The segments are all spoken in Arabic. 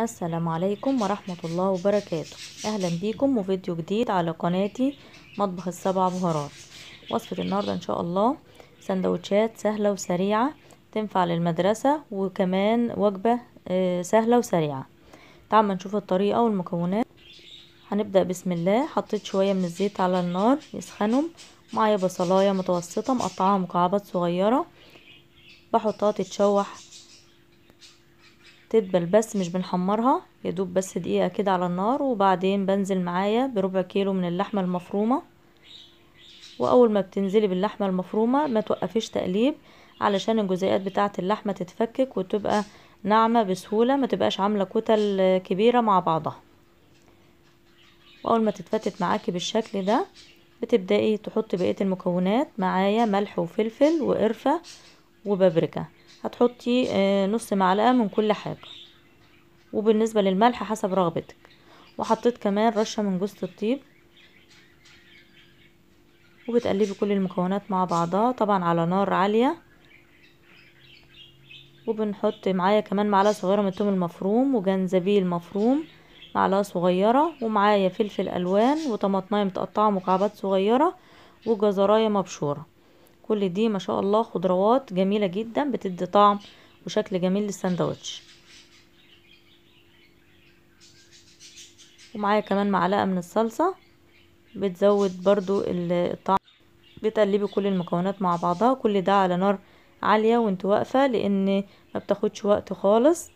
السلام عليكم ورحمة الله وبركاته أهلا بيكم وفيديو جديد على قناتي مطبخ السبع بهارات وصفة النهاردة إن شاء الله سندوتشات سهلة وسريعة تنفع للمدرسة وكمان وجبة آه، سهلة وسريعة تعال نشوف الطريقة والمكونات هنبدأ بسم الله حطيت شوية من الزيت على النار يسخنهم معايا بصلاية متوسطة مقطعاها مكعبات صغيرة بحطها تتشوح بتدبل بس مش بنحمرها يدوب بس دقيقة كده على النار وبعدين بنزل معايا بربع كيلو من اللحمة المفرومة واول ما بتنزلي باللحمة المفرومة ما توقفيش تقليب علشان الجزيئات بتاعة اللحمة تتفكك وتبقى ناعمة بسهولة ما تبقاش عاملة كتل كبيرة مع بعضها واول ما تتفتت معاكي بالشكل ده بتبدأي تحطي بقية المكونات معايا ملح وفلفل وقرفة وبابريكا هتحطي آه، نص معلقة من كل حاجة وبالنسبة للملح حسب رغبتك وحطيت كمان رشة من جوزة الطيب وبتقلبي كل المكونات مع بعضها طبعا على نار عالية وبنحط معايا كمان معلقة صغيرة من التوم المفروم وجنزبيل مفروم معلقة صغيرة ومعايا فلفل ألوان وطماطماية متقطعة مكعبات صغيرة وجزراية مبشورة كل دي ما شاء الله خضروات جميلة جدا بتدي طعم وشكل جميل للساندوتش ومعايا كمان معلقة من الصلصة بتزود برضو الطعم بتقلبي كل المكونات مع بعضها كل ده على نار عالية وانت واقفة لان ما بتاخدش وقت خالص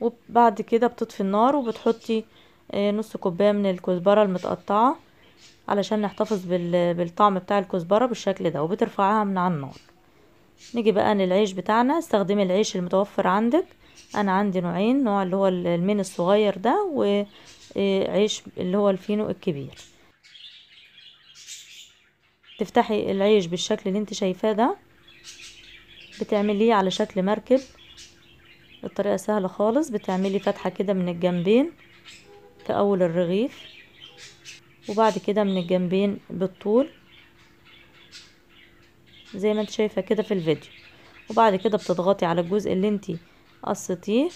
وبعد كده بتطفي النار وبتحطي آه، نص كوباية من الكزبرة المتقطعة علشان نحتفظ بالطعم بتاع الكزبرة بالشكل ده وبترفعها من على النار نيجي بقى للعيش بتاعنا استخدمي العيش المتوفر عندك انا عندي نوعين نوع اللي هو المين الصغير ده وعيش آه، اللي هو الفينو الكبير تفتحي العيش بالشكل اللي انت شايفاه ده بتعمليه على شكل مركب الطريقة سهلة خالص بتعملي فتحة كده من الجنبين في اول الرغيف وبعد كده من الجنبين بالطول زي ما انت شايفه كده في الفيديو وبعد كده بتضغطي على الجزء اللي انت قصتيه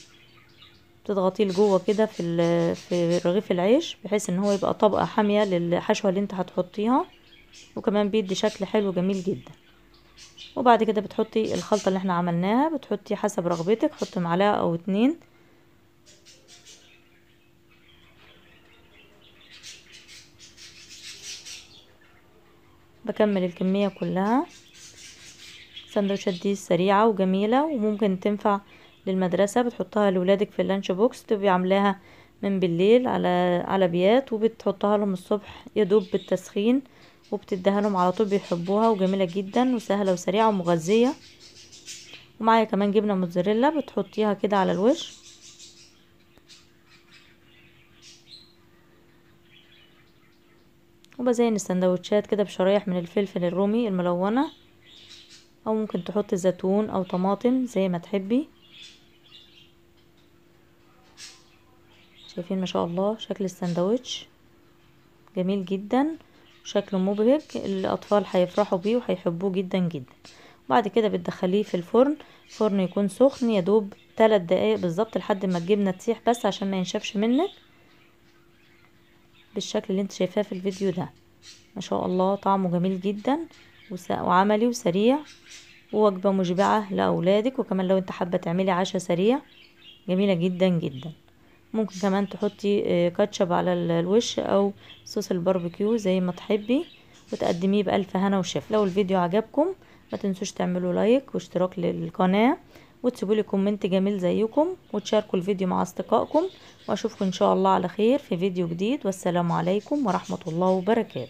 بتضغطيه لجوه كده في في رغيف العيش بحيث ان هو يبقى طبقه حاميه للحشوه اللي انت هتحطيها وكمان بيدي شكل حلو جميل جدا وبعد كده بتحطي الخلطه اللي احنا عملناها بتحطي حسب رغبتك حطي معلقه او اتنين بكمل الكمية كلها سندوتشات دي سريعة وجميلة وممكن تنفع للمدرسة بتحطها لولادك في اللانش بوكس تبقي عاملاها من بالليل على على بيات وبتحطها لهم الصبح يدوب بالتسخين وبتديها لهم على طول بيحبوها وجميلة جدا وسهلة وسريعة ومغذية ومعايا كمان جبنة موتزاريلا بتحطيها كده على الوش وبزين السندوتشات كده بشرايح من الفلفل الرومي الملونة او ممكن تحط زيتون او طماطم زي ما تحبي شايفين ما شاء الله شكل السندوتش جميل جدا وشكله مبهج الاطفال هيفرحوا بيه وهيحبوه جدا جدا بعد كده بتدخليه في الفرن فرن يكون سخن يدوب 3 دقايق بالظبط لحد ما الجبنه تسيح بس عشان ما ينشفش منك بالشكل اللي انت شايفاه في الفيديو ده ما شاء الله طعمه جميل جدا وعملي وسريع ووجبة مشبعة لأولادك وكمان لو انت حابة تعملي عشاء سريع جميلة جدا جدا ممكن كمان تحطي آه، كاتشب على الوش او صوص الباربيكيو زي ما تحبي وتقدميه بألف هنا وشفا لو الفيديو عجبكم ما تنسوش تعملوا لايك واشتراك للقناة وتسيبوا لي كومنت جميل زيكم وتشاركوا الفيديو مع اصدقائكم واشوفكم ان شاء الله على خير في فيديو جديد والسلام عليكم ورحمه الله وبركاته